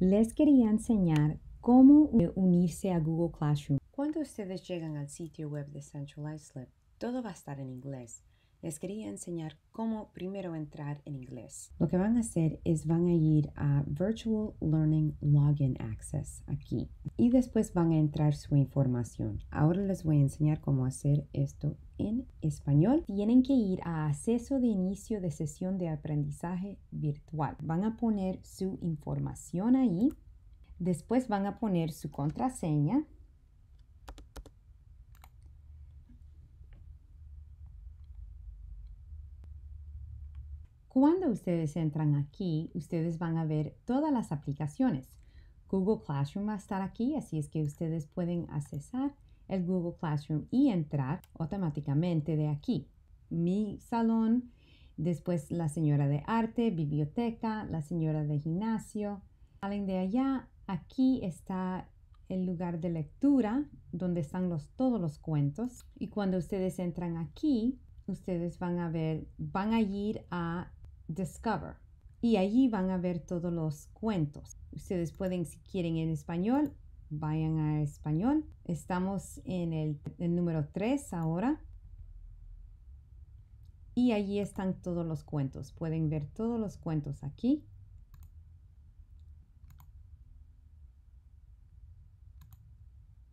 les quería enseñar cómo unirse a Google Classroom. Cuando ustedes llegan al sitio web de Central Islip, todo va a estar en inglés, les quería enseñar cómo primero entrar en inglés. Lo que van a hacer es van a ir a Virtual Learning Login Access aquí y después van a entrar su información. Ahora les voy a enseñar cómo hacer esto en español. Tienen que ir a acceso de inicio de sesión de aprendizaje virtual. Van a poner su información ahí. Después van a poner su contraseña Cuando ustedes entran aquí, ustedes van a ver todas las aplicaciones. Google Classroom va a estar aquí, así es que ustedes pueden accesar el Google Classroom y entrar automáticamente de aquí. Mi salón, después la señora de arte, biblioteca, la señora de gimnasio. Salen de allá, aquí está el lugar de lectura donde están todos los cuentos. Y cuando ustedes entran aquí, ustedes van a ver, van a ir a Discover. Y allí van a ver todos los cuentos. Ustedes pueden, si quieren en español, vayan a español. Estamos en el, número 3 ahora. Y allí están todos los cuentos. Pueden ver todos los cuentos aquí.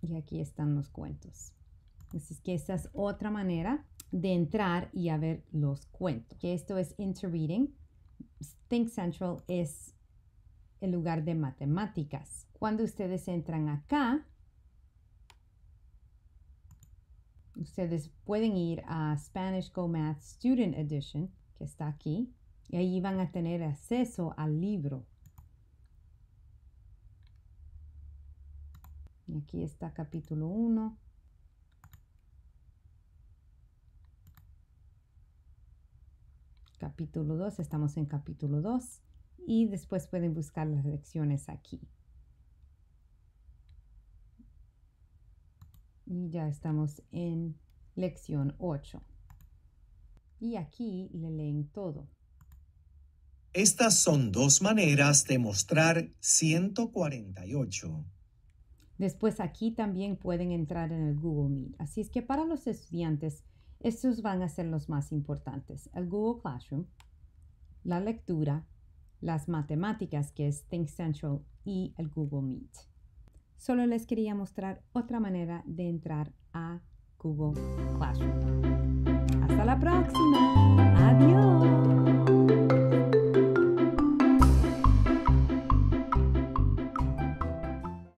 Y aquí están los cuentos. Así que esta es otra manera de entrar y a ver los cuentos. Que esto es interreading. Think Central es el lugar de matemáticas. Cuando ustedes entran acá, ustedes pueden ir a Spanish Go Math Student Edition, que está aquí, y ahí van a tener acceso al libro. Y aquí está capítulo 1. capítulo 2, estamos en capítulo 2 y después pueden buscar las lecciones aquí. Y ya estamos en lección 8. Y aquí le leen todo. Estas son dos maneras de mostrar 148. Después aquí también pueden entrar en el Google Meet. Así es que para los estudiantes estos van a ser los más importantes. El Google Classroom, la lectura, las matemáticas, que es Think Central, y el Google Meet. Solo les quería mostrar otra manera de entrar a Google Classroom. ¡Hasta la próxima!